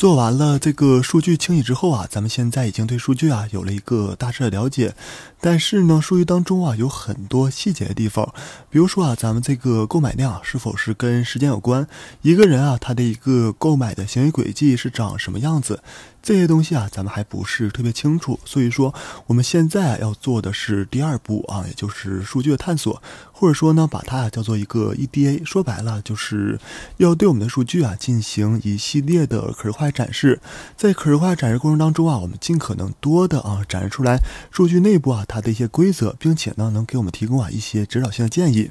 做完了这个数据清洗之后啊，咱们现在已经对数据啊有了一个大致的了解，但是呢，数据当中啊有很多细节的地方，比如说啊，咱们这个购买量是否是跟时间有关？一个人啊，他的一个购买的行为轨迹是长什么样子？这些东西啊，咱们还不是特别清楚，所以说我们现在啊要做的是第二步啊，也就是数据的探索，或者说呢把它叫做一个 EDA。说白了，就是要对我们的数据啊进行一系列的可视化展示。在可视化展示过程当中啊，我们尽可能多的啊展示出来数据内部啊它的一些规则，并且呢能给我们提供啊一些指导性的建议。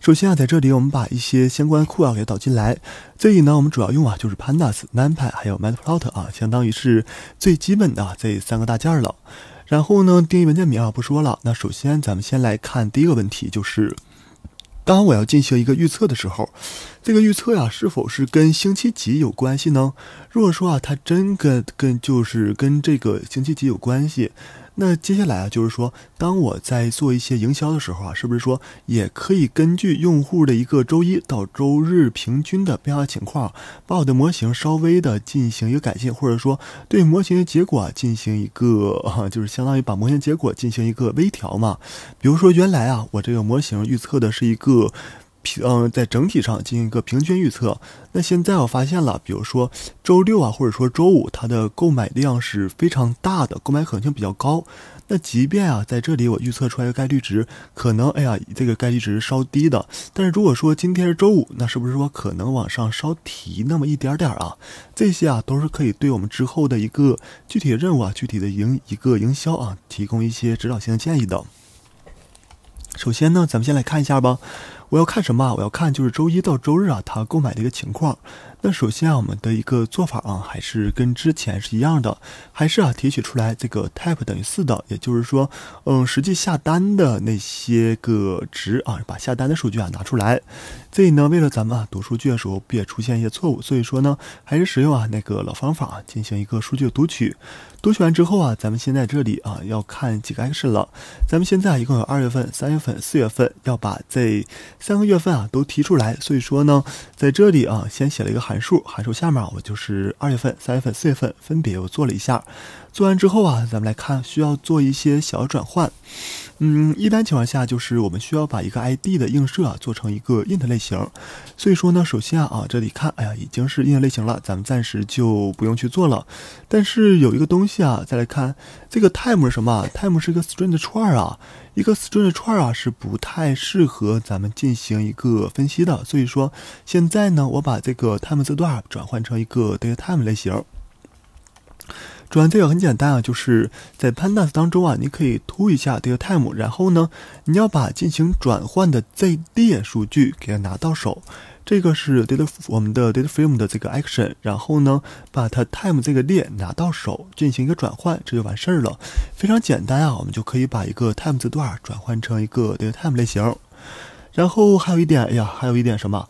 首先啊，在这里我们把一些相关库啊给导进来。这里呢，我们主要用啊就是 pandas、numpy，还有 matplotlib 啊，相当于是最基本的这三个大件了。然后呢，定义文件名啊不说了。那首先，咱们先来看第一个问题，就是当我要进行一个预测的时候，这个预测呀是否是跟星期几有关系呢？如果说啊，它真跟跟就是跟这个星期几有关系。那接下来啊，就是说，当我在做一些营销的时候啊，是不是说也可以根据用户的一个周一到周日平均的变化情况，把我的模型稍微的进行一个改进，或者说对模型的结果啊、进行一个，就是相当于把模型结果进行一个微调嘛？比如说原来啊，我这个模型预测的是一个。嗯，在整体上进行一个平均预测。那现在我发现了，比如说周六啊，或者说周五，它的购买量是非常大的，购买可能性比较高。那即便啊，在这里我预测出来的概率值，可能哎呀，这个概率值稍低的。但是如果说今天是周五，那是不是说可能往上稍提那么一点点啊？这些啊，都是可以对我们之后的一个具体的任务啊、具体的营一个营销啊，提供一些指导性的建议的。首先呢，咱们先来看一下吧。我要看什么？我要看就是周一到周日啊，他购买的一个情况。那首先啊，我们的一个做法啊，还是跟之前是一样的，还是啊提取出来这个 type 等于四的，也就是说，嗯，实际下单的那些个值啊，把下单的数据啊拿出来。这里呢，为了咱们啊读数据的时候别出现一些错误，所以说呢，还是使用啊那个老方法进行一个数据读取。读取完之后啊，咱们现在这里啊要看几个 action 了。咱们现在一共有二月份、三月份、四月份，要把这三个月份啊都提出来。所以说呢，在这里啊先写了一个。函数，函数下面我就是二月份、三月份、四月份分别我做了一下。做完之后啊，咱们来看需要做一些小转换。嗯，一般情况下就是我们需要把一个 ID 的映射啊做成一个 int 类型。所以说呢，首先啊啊这里看，哎呀已经是 int 类型了，咱们暂时就不用去做了。但是有一个东西啊，再来看这个 time 是什么？time 是一个 string 的串儿啊，一个 string 的串儿啊是不太适合咱们进行一个分析的。所以说现在呢，我把这个 time 字段转换成一个 datetime 类型。转换这个很简单啊，就是在 pandas 当中啊，你可以突一下这个 time，然后呢，你要把进行转换的 z 列数据给它拿到手，这个是 data 我们的 data frame 的这个 action，然后呢，把它 time 这个列拿到手，进行一个转换，这就完事儿了，非常简单啊，我们就可以把一个 time 字段转换成一个 data time 类型，然后还有一点，哎呀，还有一点什么？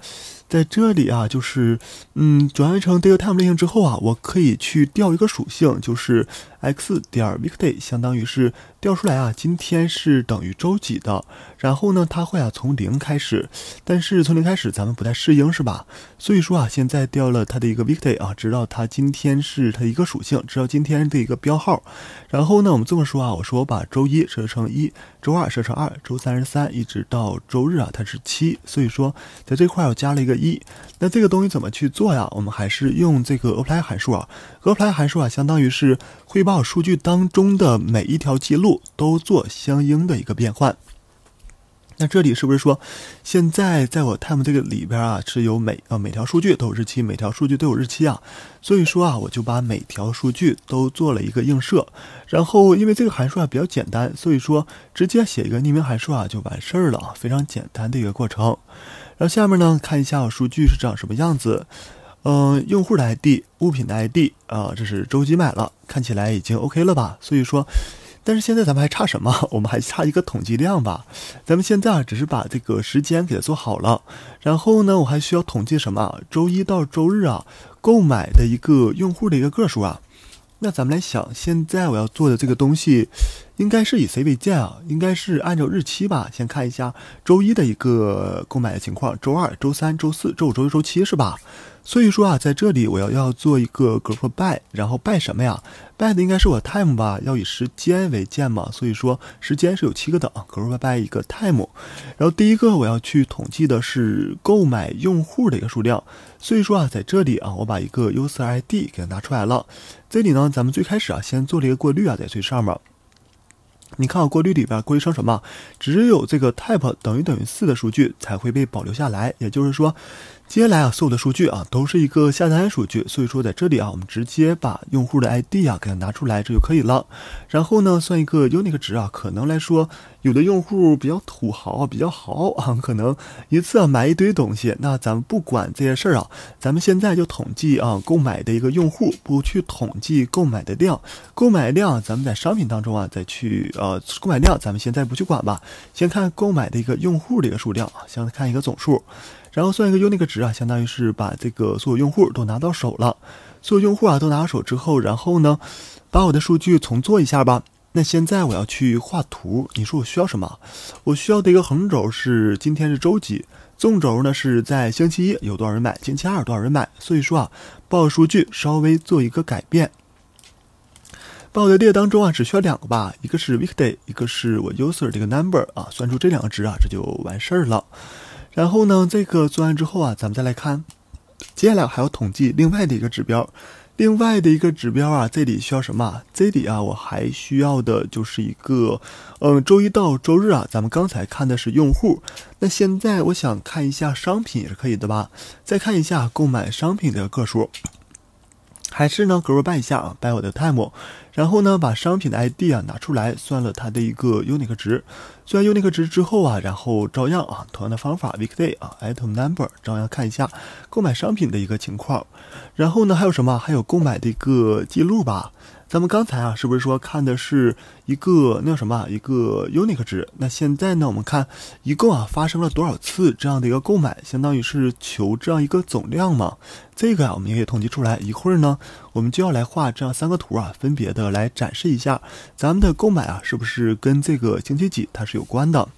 在这里啊，就是，嗯，转换成 datetime 类型之后啊，我可以去调一个属性，就是 x 点 v i c k d a y 相当于是。调出来啊，今天是等于周几的，然后呢，它会啊从零开始，但是从零开始咱们不太适应是吧？所以说啊，现在调了它的一个 weekday 啊，知道它今天是它一个属性，知道今天的一个标号，然后呢，我们这么说啊，我说我把周一设成一，周二设成二，周三、三一直到周日啊，它是七，所以说在这块儿我加了一个一，那这个东西怎么去做呀？我们还是用这个 apply 函数啊，apply 函数啊，相当于是会把我数据当中的每一条记录。都做相应的一个变换。那这里是不是说，现在在我 time 这个里边啊，是有每啊每条数据都有日期，每条数据都有日期啊，所以说啊，我就把每条数据都做了一个映射。然后因为这个函数啊比较简单，所以说直接写一个匿名函数啊就完事儿了，非常简单的一个过程。然后下面呢，看一下我数据是长什么样子。嗯，用户的 ID，物品的 ID，啊，这是周几买了，看起来已经 OK 了吧？所以说。但是现在咱们还差什么？我们还差一个统计量吧。咱们现在啊，只是把这个时间给它做好了。然后呢，我还需要统计什么？周一到周日啊，购买的一个用户的一个个数啊。那咱们来想，现在我要做的这个东西，应该是以谁为鉴啊？应该是按照日期吧。先看一下周一的一个购买的情况，周二、周三、周四、周五、周六、周七，是吧？所以说啊，在这里我要要做一个 group by，然后 by 什么呀？by 的应该是我 time 吧，要以时间为键嘛。所以说时间是有七个的，group by 一个 time。然后第一个我要去统计的是购买用户的一个数量，所以说啊，在这里啊，我把一个 user id 给它拿出来了。这里呢，咱们最开始啊，先做了一个过滤啊，在最上面。你看我过滤里边过滤成什么？只有这个 type 等于等于四的数据才会被保留下来，也就是说。接下来啊，所有的数据啊都是一个下单数据，所以说在这里啊，我们直接把用户的 ID 啊给它拿出来，这就可以了。然后呢，算一个 u unique 值啊，可能来说有的用户比较土豪，比较好啊，可能一次啊、买一堆东西。那咱们不管这些事儿啊，咱们现在就统计啊购买的一个用户，不去统计购买的量，购买量咱们在商品当中啊再去呃购买量，咱们现在不去管吧，先看购买的一个用户的一个数量啊，先看一个总数。然后算一个 unique 值啊，相当于是把这个所有用户都拿到手了。所有用户啊都拿到手之后，然后呢，把我的数据重做一下吧。那现在我要去画图，你说我需要什么？我需要的一个横轴是今天是周几，纵轴呢是在星期一有多少人买，星期二多少人买。所以说啊，报数据稍微做一个改变。把我的列当中啊，只需要两个吧，一个是 weekday，一个是我 user 这个 number 啊，算出这两个值啊，这就完事儿了。然后呢，这个做完之后啊，咱们再来看，接下来还要统计另外的一个指标，另外的一个指标啊，这里需要什么？这里啊，我还需要的就是一个，嗯，周一到周日啊，咱们刚才看的是用户，那现在我想看一下商品也是可以的吧？再看一下购买商品的个数。还是呢 g r o by 一下啊，by 我的 time，然后呢，把商品的 ID 啊拿出来，算了它的一个 unique 值，算 unique 值之后啊，然后照样啊，同样的方法 weekday 啊，item number 照样看一下购买商品的一个情况，然后呢，还有什么？还有购买的一个记录吧。咱们刚才啊，是不是说看的是一个那叫什么，一个 unique 值？那现在呢，我们看一共啊发生了多少次这样的一个购买，相当于是求这样一个总量嘛？这个啊，我们也可以统计出来。一会儿呢，我们就要来画这样三个图啊，分别的来展示一下咱们的购买啊，是不是跟这个星期几它是有关的？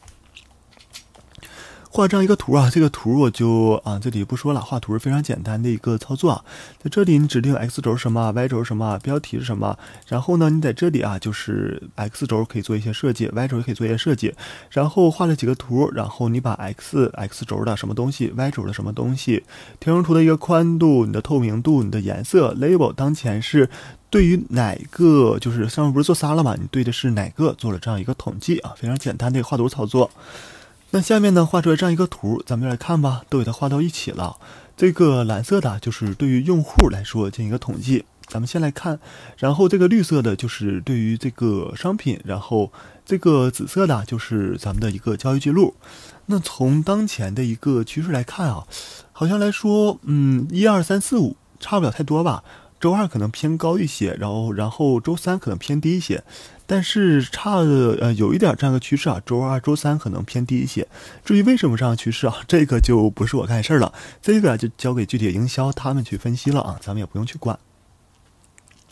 画这样一个图啊，这个图我就啊这里不说了，画图是非常简单的一个操作啊，在这里你指定 x 轴什么，y 轴什么，标题是什么，然后呢你在这里啊就是 x 轴可以做一些设计，y 轴也可以做一些设计，然后画了几个图，然后你把 x x 轴的什么东西，y 轴的什么东西，填充图的一个宽度，你的透明度，你的颜色，label 当前是对于哪个就是上面不是做仨了嘛？你对的是哪个做了这样一个统计啊？非常简单的画图操作。那下面呢，画出来这样一个图，咱们来看吧，都给它画到一起了。这个蓝色的就是对于用户来说进行一个统计，咱们先来看，然后这个绿色的就是对于这个商品，然后这个紫色的就是咱们的一个交易记录。那从当前的一个趋势来看啊，好像来说，嗯，一二三四五差不了太多吧。周二可能偏高一些，然后然后周三可能偏低一些，但是差的呃有一点这样的趋势啊。周二、周三可能偏低一些。至于为什么这样趋势啊，这个就不是我干事了，这个就交给具体的营销他们去分析了啊，咱们也不用去管。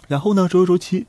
然后呢，周周期。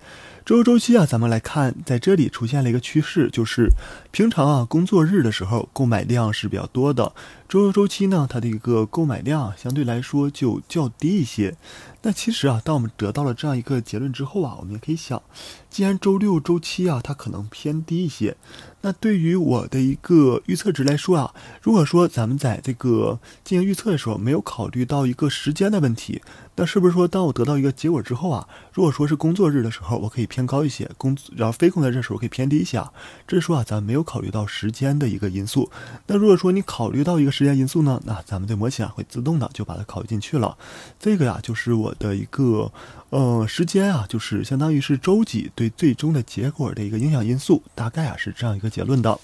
周周期啊，咱们来看，在这里出现了一个趋势，就是平常啊工作日的时候购买量是比较多的，周六周期呢，它的一个购买量相对来说就较低一些。那其实啊，当我们得到了这样一个结论之后啊，我们也可以想，既然周六周期啊它可能偏低一些，那对于我的一个预测值来说啊，如果说咱们在这个进行预测的时候没有考虑到一个时间的问题，那是不是说当我得到一个结果之后啊，如果说是工作日的时候，我可以偏偏高一些，工然后非工的热水可以偏低一些，啊。这是说啊，咱们没有考虑到时间的一个因素。那如果说你考虑到一个时间因素呢，那咱们的模型啊会自动的就把它考虑进去了。这个呀就是我的一个呃时间啊，就是相当于是周几对最终的结果的一个影响因素，大概啊是这样一个结论的。